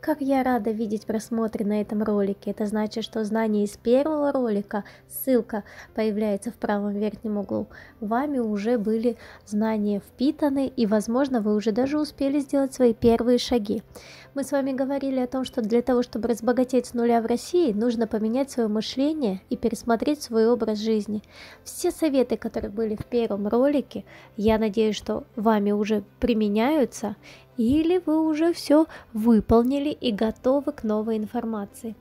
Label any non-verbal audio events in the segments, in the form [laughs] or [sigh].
Как я рада видеть просмотры на этом ролике. Это значит, что знание из первого ролика, ссылка появляется в правом верхнем углу, вами уже были знания впитаны и, возможно, вы уже даже успели сделать свои первые шаги. Мы с вами говорили о том, что для того, чтобы разбогатеть с нуля в России, нужно поменять свое мышление и пересмотреть свой образ жизни. Все советы, которые были в первом ролике, я надеюсь, что вами уже применяются, или вы уже все выполнили и готовы к новой информации.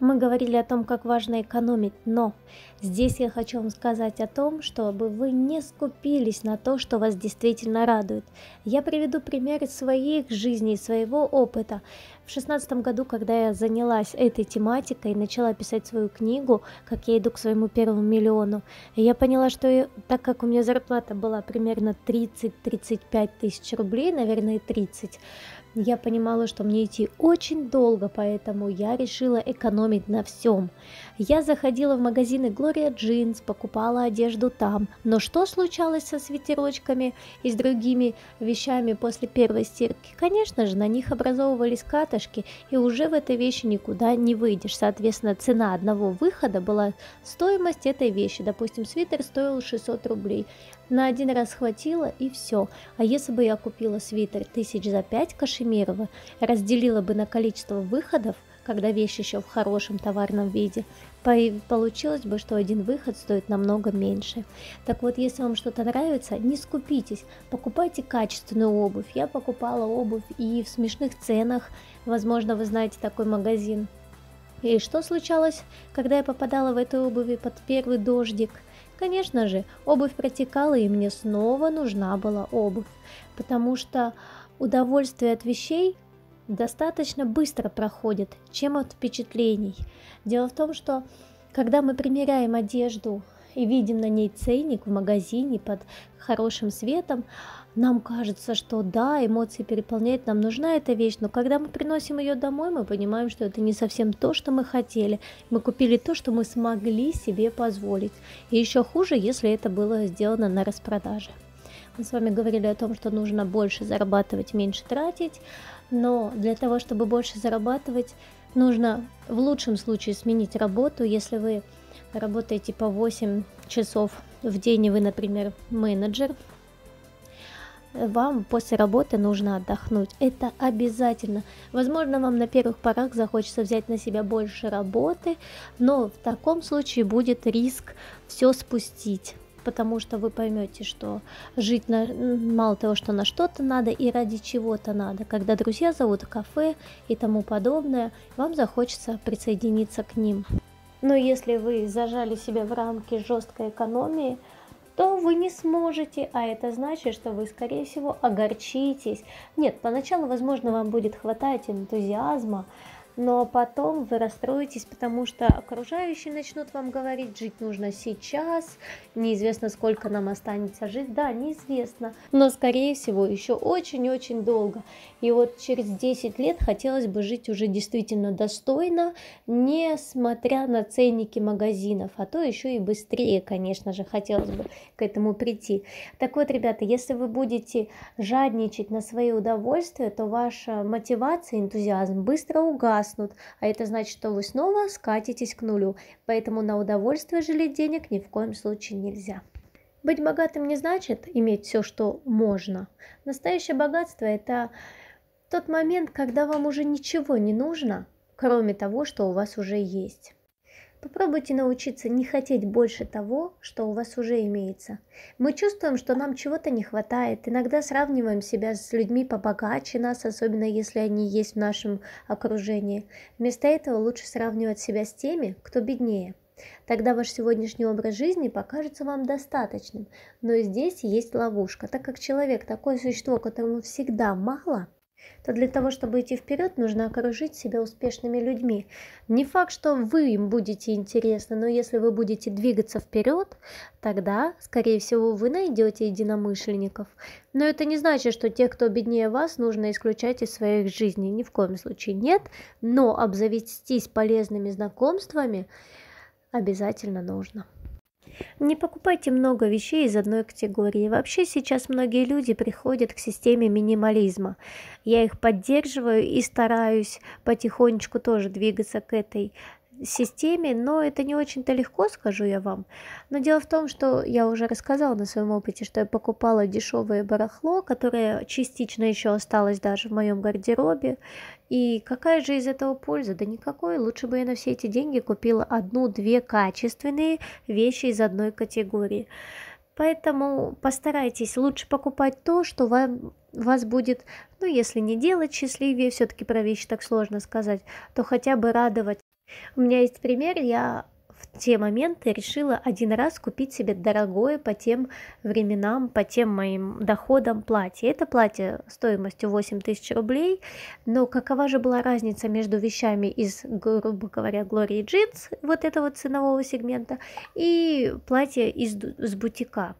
Мы говорили о том, как важно экономить, но здесь я хочу вам сказать о том, чтобы вы не скупились на то, что вас действительно радует. Я приведу примеры своих жизней, своего опыта. В шестнадцатом году, когда я занялась этой тематикой и начала писать свою книгу «Как я иду к своему первому миллиону», я поняла, что я, так как у меня зарплата была примерно 30-35 тысяч рублей, наверное, 30, я понимала, что мне идти очень долго, поэтому я решила экономить на всем. Я заходила в магазины Gloria Jeans, покупала одежду там. Но что случалось со свитерочками и с другими вещами после первой стирки? Конечно же, на них образовывались катышки, и уже в этой вещи никуда не выйдешь. Соответственно, цена одного выхода была стоимость этой вещи. Допустим, свитер стоил 600 рублей, на один раз хватило и все. А если бы я купила свитер тысяч за пять кашемировый, разделила бы на количество выходов, когда вещь еще в хорошем товарном виде, получилось бы, что один выход стоит намного меньше. Так вот, если вам что-то нравится, не скупитесь, покупайте качественную обувь. Я покупала обувь и в смешных ценах, возможно, вы знаете такой магазин. И что случалось, когда я попадала в эту обуви под первый дождик – Конечно же, обувь протекала, и мне снова нужна была обувь, потому что удовольствие от вещей достаточно быстро проходит, чем от впечатлений. Дело в том, что когда мы примеряем одежду и видим на ней ценник в магазине под хорошим светом, нам кажется, что да, эмоции переполняют, нам нужна эта вещь, но когда мы приносим ее домой, мы понимаем, что это не совсем то, что мы хотели. Мы купили то, что мы смогли себе позволить. И еще хуже, если это было сделано на распродаже. Мы с вами говорили о том, что нужно больше зарабатывать, меньше тратить, но для того, чтобы больше зарабатывать, нужно в лучшем случае сменить работу, если вы работаете по 8 часов в день, и вы, например, менеджер, вам после работы нужно отдохнуть. Это обязательно. Возможно, вам на первых порах захочется взять на себя больше работы, но в таком случае будет риск все спустить потому что вы поймете, что жить на, мало того, что на что-то надо и ради чего-то надо. Когда друзья зовут кафе и тому подобное, вам захочется присоединиться к ним. Но если вы зажали себя в рамки жесткой экономии, то вы не сможете, а это значит, что вы, скорее всего, огорчитесь. Нет, поначалу, возможно, вам будет хватать энтузиазма, но потом вы расстроитесь, потому что окружающие начнут вам говорить, жить нужно сейчас, неизвестно, сколько нам останется жить, да, неизвестно, но, скорее всего, еще очень-очень долго. И вот через 10 лет хотелось бы жить уже действительно достойно, несмотря на ценники магазинов, а то еще и быстрее, конечно же, хотелось бы к этому прийти. Так вот, ребята, если вы будете жадничать на свои удовольствия, то ваша мотивация, энтузиазм быстро угас погаснут, а это значит, что вы снова скатитесь к нулю, поэтому на удовольствие жалеть денег ни в коем случае нельзя. Быть богатым не значит иметь все, что можно. Настоящее богатство – это тот момент, когда вам уже ничего не нужно, кроме того, что у вас уже есть. Попробуйте научиться не хотеть больше того, что у вас уже имеется. Мы чувствуем, что нам чего-то не хватает, иногда сравниваем себя с людьми побогаче нас, особенно если они есть в нашем окружении. Вместо этого лучше сравнивать себя с теми, кто беднее. Тогда ваш сегодняшний образ жизни покажется вам достаточным. Но здесь есть ловушка, так как человек такое существо, которому всегда мало – то для того, чтобы идти вперед, нужно окружить себя успешными людьми. Не факт, что вы им будете интересны, но если вы будете двигаться вперед, тогда, скорее всего, вы найдете единомышленников. Но это не значит, что тех кто беднее вас, нужно исключать из своих жизней. Ни в коем случае нет, но обзавестись полезными знакомствами обязательно нужно. Не покупайте много вещей из одной категории. Вообще сейчас многие люди приходят к системе минимализма. Я их поддерживаю и стараюсь потихонечку тоже двигаться к этой системе, но это не очень-то легко, скажу я вам. Но дело в том, что я уже рассказала на своем опыте, что я покупала дешевое барахло, которое частично еще осталось даже в моем гардеробе, и какая же из этого польза? Да никакой. Лучше бы я на все эти деньги купила одну-две качественные вещи из одной категории. Поэтому постарайтесь лучше покупать то, что вам, вас будет, ну если не делать счастливее, все-таки про вещи так сложно сказать, то хотя бы радовать. У меня есть пример, я в те моменты решила один раз купить себе дорогое по тем временам, по тем моим доходам платье. Это платье стоимостью 8 тысяч рублей, но какова же была разница между вещами из, грубо говоря, Glory Jeans, вот этого ценового сегмента, и платье из, с бутика.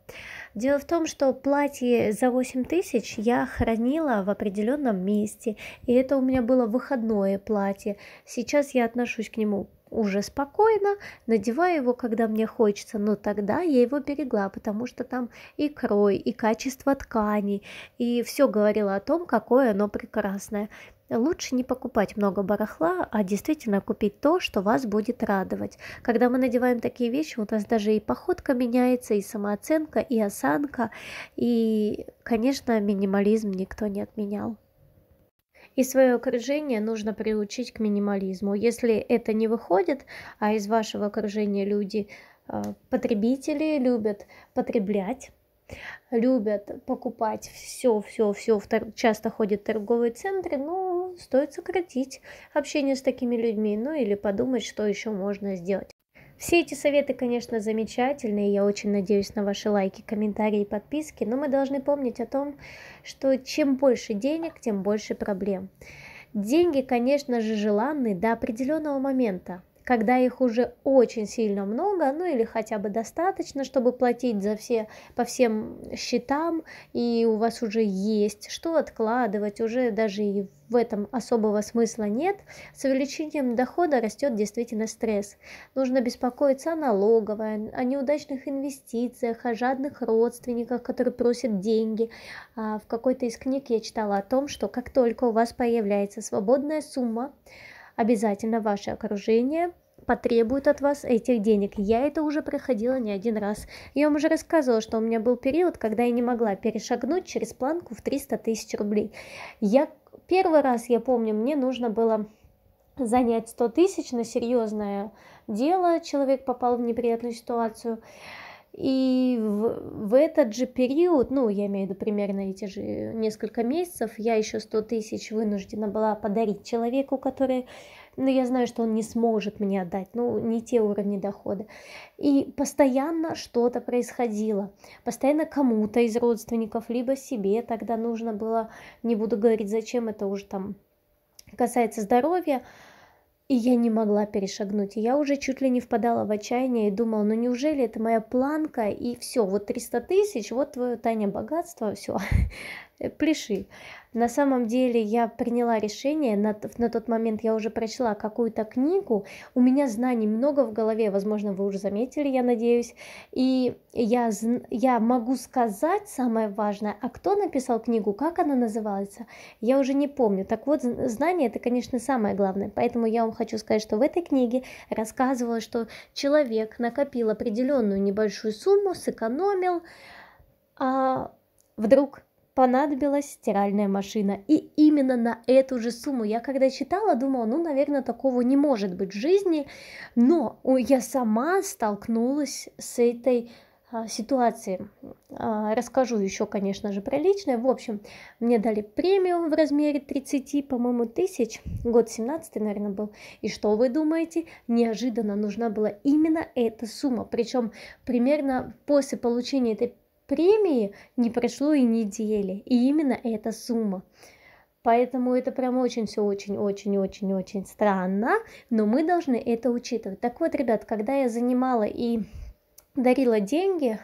Дело в том, что платье за 8 тысяч я хранила в определенном месте, и это у меня было выходное платье. Сейчас я отношусь к нему уже спокойно, надеваю его, когда мне хочется, но тогда я его берегла, потому что там и крой, и качество ткани, и все говорило о том, какое оно прекрасное. Лучше не покупать много барахла, а действительно купить то, что вас будет радовать. Когда мы надеваем такие вещи, у нас даже и походка меняется, и самооценка, и осанка, и, конечно, минимализм никто не отменял. И свое окружение нужно приучить к минимализму. Если это не выходит, а из вашего окружения люди э, потребители, любят потреблять, любят покупать все, все, все, часто ходят в торговые центры, ну, стоит сократить общение с такими людьми, ну или подумать, что еще можно сделать. Все эти советы, конечно, замечательные, я очень надеюсь на ваши лайки, комментарии и подписки, но мы должны помнить о том, что чем больше денег, тем больше проблем. Деньги, конечно же, желанны до определенного момента, когда их уже очень сильно много, ну или хотя бы достаточно, чтобы платить за все, по всем счетам, и у вас уже есть что откладывать, уже даже и в этом особого смысла нет, с увеличением дохода растет действительно стресс. Нужно беспокоиться о налоговой, о неудачных инвестициях, о жадных родственниках, которые просят деньги. А в какой-то из книг я читала о том, что как только у вас появляется свободная сумма, обязательно ваше окружение потребует от вас этих денег. Я это уже проходила не один раз. Я вам уже рассказывала, что у меня был период, когда я не могла перешагнуть через планку в 300 тысяч рублей. Я первый раз, я помню, мне нужно было занять 100 тысяч на серьезное дело. Человек попал в неприятную ситуацию. И в, в этот же период, ну, я имею в виду примерно эти же несколько месяцев, я еще 100 тысяч вынуждена была подарить человеку, который, ну, я знаю, что он не сможет мне отдать, ну, не те уровни дохода. И постоянно что-то происходило, постоянно кому-то из родственников, либо себе тогда нужно было, не буду говорить, зачем это уже там касается здоровья, и я не могла перешагнуть. И я уже чуть ли не впадала в отчаяние и думала, ну неужели это моя планка, и все, вот 300 тысяч, вот твое Таня богатство, все. [laughs] Э, пляши. На самом деле я приняла решение, на, на тот момент я уже прочла какую-то книгу, у меня знаний много в голове, возможно, вы уже заметили, я надеюсь, и я, я могу сказать самое важное, а кто написал книгу, как она называлась, я уже не помню. Так вот, знание это, конечно, самое главное, поэтому я вам хочу сказать, что в этой книге рассказывалось, что человек накопил определенную небольшую сумму, сэкономил, а вдруг понадобилась стиральная машина. И именно на эту же сумму я когда читала, думала, ну, наверное, такого не может быть в жизни, но я сама столкнулась с этой а, ситуации. А, расскажу еще, конечно же, про личное. В общем, мне дали премию в размере 30, по-моему, тысяч. Год 17, наверное, был. И что вы думаете? Неожиданно нужна была именно эта сумма. Причем примерно после получения этой премии не прошло и недели, и именно эта сумма. Поэтому это прям очень все очень-очень-очень-очень странно, но мы должны это учитывать. Так вот, ребят, когда я занимала и дарила деньги,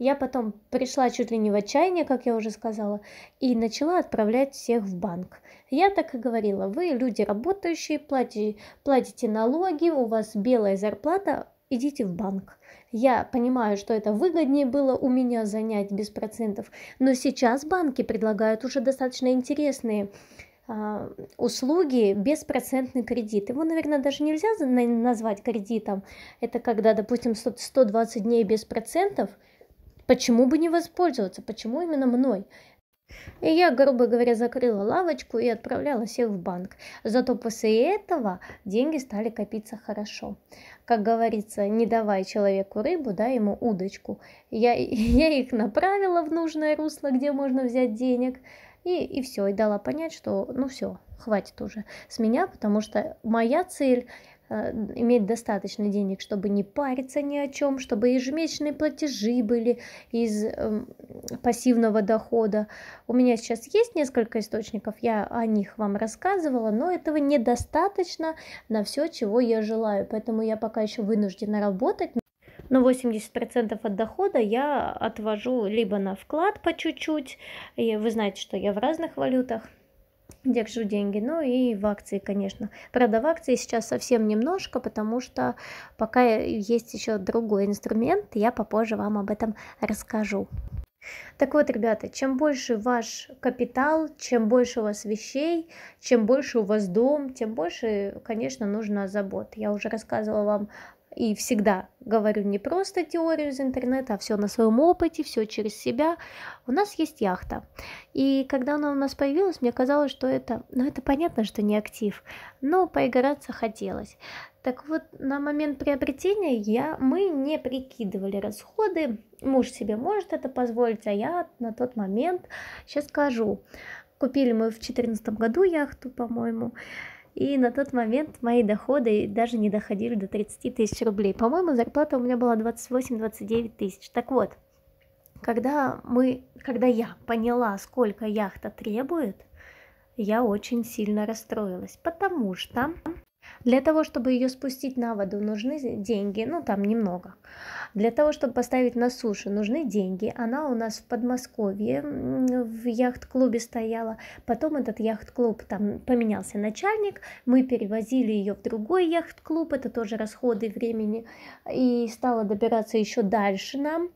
я потом пришла чуть ли не в отчаяние, как я уже сказала, и начала отправлять всех в банк. Я так и говорила, вы люди работающие, платите, платите налоги, у вас белая зарплата, идите в банк. Я понимаю, что это выгоднее было у меня занять без процентов, но сейчас банки предлагают уже достаточно интересные а, услуги беспроцентный кредит. Его, наверное, даже нельзя назвать кредитом. Это когда, допустим, 100, 120 дней без процентов. Почему бы не воспользоваться? Почему именно мной? И я, грубо говоря, закрыла лавочку и отправляла всех в банк. Зато после этого деньги стали копиться хорошо. Как говорится, не давай человеку рыбу, дай ему удочку. Я, [laughs] я их направила в нужное русло, где можно взять денег. И, и все, и дала понять, что ну все, хватит уже с меня, потому что моя цель Э, иметь достаточно денег, чтобы не париться ни о чем, чтобы ежемесячные платежи были из э, пассивного дохода. У меня сейчас есть несколько источников, я о них вам рассказывала, но этого недостаточно на все, чего я желаю, поэтому я пока еще вынуждена работать. Но 80% от дохода я отвожу либо на вклад по чуть-чуть, и вы знаете, что я в разных валютах, держу деньги. Ну и в акции, конечно. Правда, в акции сейчас совсем немножко, потому что пока есть еще другой инструмент, я попозже вам об этом расскажу. Так вот, ребята, чем больше ваш капитал, чем больше у вас вещей, чем больше у вас дом, тем больше, конечно, нужно забот. Я уже рассказывала вам и всегда говорю не просто теорию из интернета, а все на своем опыте, все через себя. У нас есть яхта. И когда она у нас появилась, мне казалось, что это, ну это понятно, что не актив, но поиграться хотелось. Так вот, на момент приобретения я, мы не прикидывали расходы. Муж себе может это позволить, а я на тот момент, сейчас скажу, купили мы в 2014 году яхту, по-моему, и на тот момент мои доходы даже не доходили до 30 тысяч рублей. По-моему, зарплата у меня была 28-29 тысяч. Так вот, когда, мы, когда я поняла, сколько яхта требует, я очень сильно расстроилась, потому что для того, чтобы ее спустить на воду, нужны деньги, ну там немного. Для того, чтобы поставить на суше, нужны деньги. Она у нас в Подмосковье в яхт-клубе стояла. Потом этот яхт-клуб, там поменялся начальник, мы перевозили ее в другой яхт-клуб, это тоже расходы времени, и стала добираться еще дальше нам.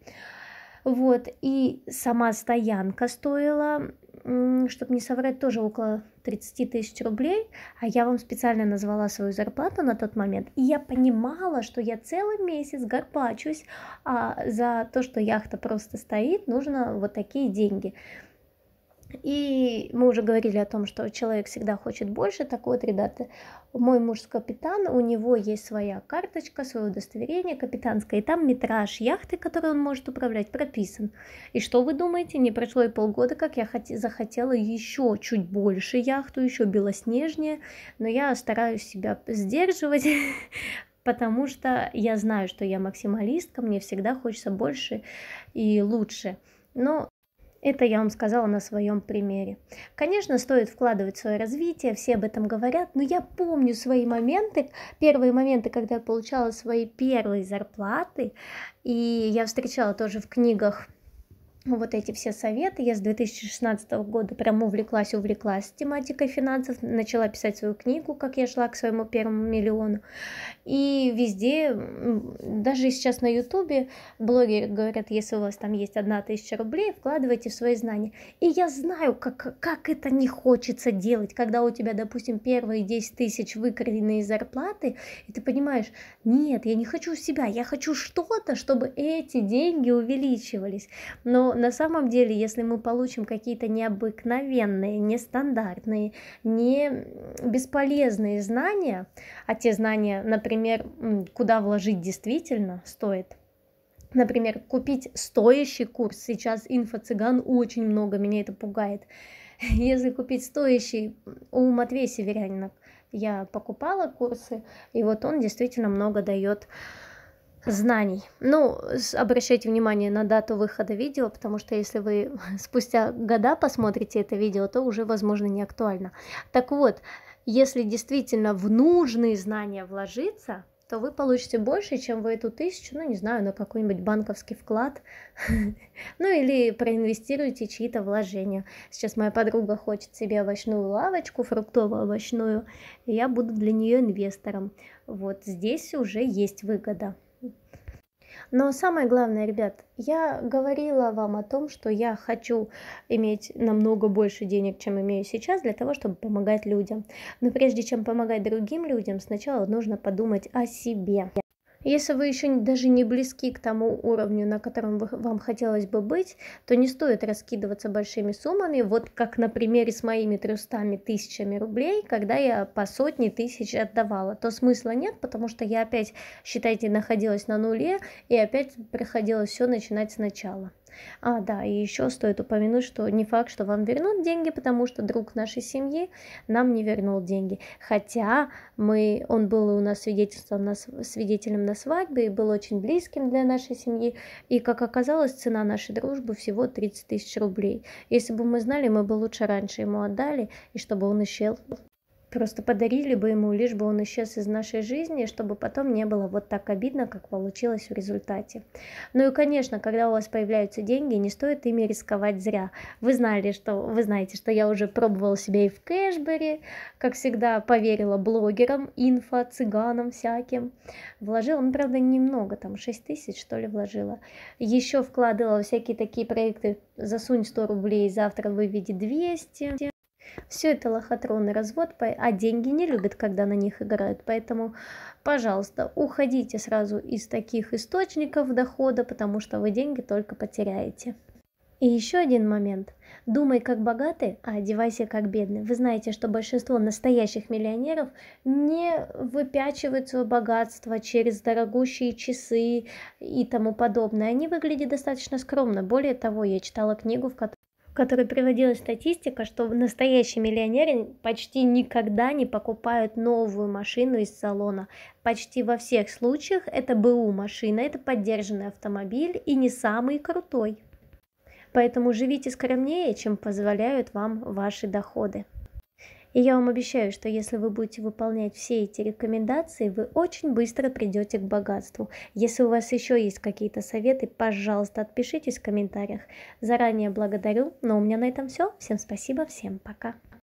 Вот, и сама стоянка стоила чтобы не соврать, тоже около 30 тысяч рублей, а я вам специально назвала свою зарплату на тот момент, и я понимала, что я целый месяц горпачусь а за то, что яхта просто стоит, нужно вот такие деньги. И мы уже говорили о том, что человек всегда хочет больше. Так вот, ребята, мой муж капитан, у него есть своя карточка, свое удостоверение капитанское, и там метраж яхты, который он может управлять, прописан. И что вы думаете, не прошло и полгода, как я хот- захотела еще чуть больше яхту, еще белоснежнее, но я стараюсь себя сдерживать, [laughs] потому что я знаю, что я максималистка, мне всегда хочется больше и лучше. Но это я вам сказала на своем примере. Конечно, стоит вкладывать в свое развитие, все об этом говорят, но я помню свои моменты, первые моменты, когда я получала свои первые зарплаты, и я встречала тоже в книгах вот эти все советы. Я с 2016 года прям увлеклась, увлеклась тематикой финансов, начала писать свою книгу, как я шла к своему первому миллиону. И везде, даже сейчас на ютубе, блогеры говорят, если у вас там есть одна тысяча рублей, вкладывайте в свои знания. И я знаю, как, как это не хочется делать, когда у тебя, допустим, первые 10 тысяч выкраденные зарплаты, и ты понимаешь, нет, я не хочу себя, я хочу что-то, чтобы эти деньги увеличивались. Но на самом деле, если мы получим какие-то необыкновенные, нестандартные, не бесполезные знания, а те знания, например, например, куда вложить действительно стоит. Например, купить стоящий курс. Сейчас инфо-цыган очень много, меня это пугает. [laughs] Если купить стоящий, у Матвея Северянина я покупала курсы, и вот он действительно много дает знаний. Ну, обращайте внимание на дату выхода видео, потому что если вы [laughs] спустя года посмотрите это видео, то уже, возможно, не актуально. Так вот, если действительно в нужные знания вложиться, то вы получите больше, чем вы эту тысячу, ну, не знаю, на какой-нибудь банковский вклад, [laughs] ну, или проинвестируете чьи-то вложения. Сейчас моя подруга хочет себе овощную лавочку, фруктово-овощную, и я буду для нее инвестором. Вот здесь уже есть выгода. Но самое главное, ребят, я говорила вам о том, что я хочу иметь намного больше денег, чем имею сейчас, для того, чтобы помогать людям. Но прежде чем помогать другим людям, сначала нужно подумать о себе. Если вы еще даже не близки к тому уровню, на котором вы, вам хотелось бы быть, то не стоит раскидываться большими суммами, вот как на примере с моими 300 тысячами рублей, когда я по сотни тысяч отдавала, то смысла нет, потому что я опять, считайте, находилась на нуле и опять приходилось все начинать сначала. А, да, и еще стоит упомянуть, что не факт, что вам вернут деньги, потому что друг нашей семьи нам не вернул деньги. Хотя мы, он был у нас свидетельством на, свидетелем на свадьбе и был очень близким для нашей семьи. И, как оказалось, цена нашей дружбы всего 30 тысяч рублей. Если бы мы знали, мы бы лучше раньше ему отдали, и чтобы он исчез. Просто подарили бы ему, лишь бы он исчез из нашей жизни, чтобы потом не было вот так обидно, как получилось в результате. Ну и, конечно, когда у вас появляются деньги, не стоит ими рисковать зря. Вы знали, что вы знаете, что я уже пробовала себя и в кэшбэре, как всегда, поверила блогерам, инфо, цыганам всяким. Вложила, ну, правда, немного, там 6 тысяч, что ли, вложила. Еще вкладывала всякие такие проекты «Засунь 100 рублей, завтра выведи 200». Все это лохотронный развод, а деньги не любят, когда на них играют. Поэтому, пожалуйста, уходите сразу из таких источников дохода, потому что вы деньги только потеряете. И еще один момент. Думай как богатый, а одевайся как бедный. Вы знаете, что большинство настоящих миллионеров не выпячивают свое богатство через дорогущие часы и тому подобное. Они выглядят достаточно скромно. Более того, я читала книгу, в которой которой приводилась статистика, что настоящие миллионеры почти никогда не покупают новую машину из салона. Почти во всех случаях это БУ машина, это поддержанный автомобиль и не самый крутой. Поэтому живите скромнее, чем позволяют вам ваши доходы. И я вам обещаю, что если вы будете выполнять все эти рекомендации, вы очень быстро придете к богатству. Если у вас еще есть какие-то советы, пожалуйста, отпишитесь в комментариях. Заранее благодарю, но у меня на этом все. Всем спасибо, всем пока.